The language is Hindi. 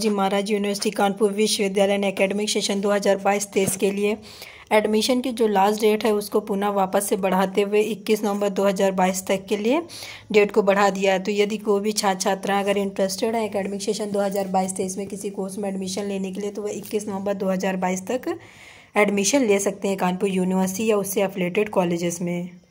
जी महाराज यूनिवर्सिटी कानपुर विश्वविद्यालय ने एकेडमिक सेशन 2022-23 के लिए एडमिशन की जो लास्ट डेट है उसको पुनः वापस से बढ़ाते हुए 21 नवंबर 2022 तक के लिए डेट को बढ़ा दिया है तो यदि कोई भी छात्र छात्रा अगर इंटरेस्टेड है एकेडमिक सेशन 2022-23 में किसी कोर्स में एडमिशन लेने के लिए तो वह इक्कीस नवंबर दो तक एडमिशन ले सकते हैं कानपुर यूनिवर्सिटी या उससे अफिलेटेड कॉलेजेस में